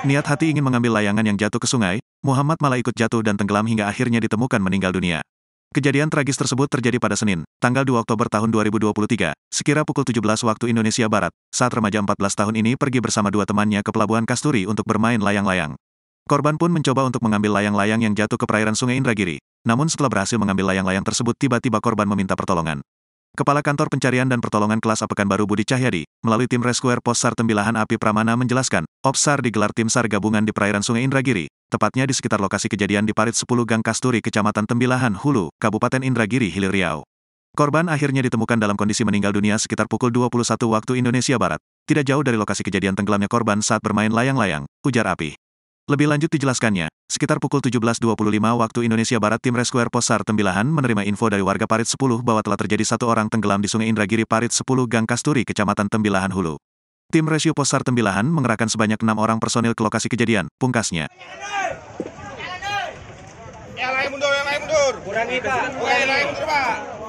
Niat hati ingin mengambil layangan yang jatuh ke sungai, Muhammad malah ikut jatuh dan tenggelam hingga akhirnya ditemukan meninggal dunia. Kejadian tragis tersebut terjadi pada Senin, tanggal 2 Oktober tahun 2023, sekira pukul 17 waktu Indonesia Barat, saat remaja 14 tahun ini pergi bersama dua temannya ke Pelabuhan Kasturi untuk bermain layang-layang. Korban pun mencoba untuk mengambil layang-layang yang jatuh ke perairan Sungai Indragiri. Namun setelah berhasil mengambil layang-layang tersebut tiba-tiba korban meminta pertolongan. Kepala Kantor Pencarian dan Pertolongan Kelas Apekan Baru Budi Cahyadi, melalui tim Rescuer Pos SAR Tembilahan Api Pramana menjelaskan, OPSAR digelar tim SAR gabungan di perairan Sungai Indragiri, tepatnya di sekitar lokasi kejadian di parit 10 Gang Kasturi, Kecamatan Tembilahan, Hulu, Kabupaten Indragiri, Hilir Riau. Korban akhirnya ditemukan dalam kondisi meninggal dunia sekitar pukul 21 waktu Indonesia Barat, tidak jauh dari lokasi kejadian tenggelamnya korban saat bermain layang-layang, ujar Api. Lebih lanjut dijelaskannya, sekitar pukul 17.25 waktu Indonesia Barat tim Rescuer Posar Tembilahan menerima info dari warga Parit 10 bahwa telah terjadi satu orang tenggelam di Sungai Indragiri Parit 10 Gang Kasturi, Kecamatan Tembilahan Hulu. Tim Rescue Posar Tembilahan mengerahkan sebanyak enam orang personil ke lokasi kejadian, pungkasnya. Yang lain mundur, yang lain mundur. Kurang yang lain mundur, Pak.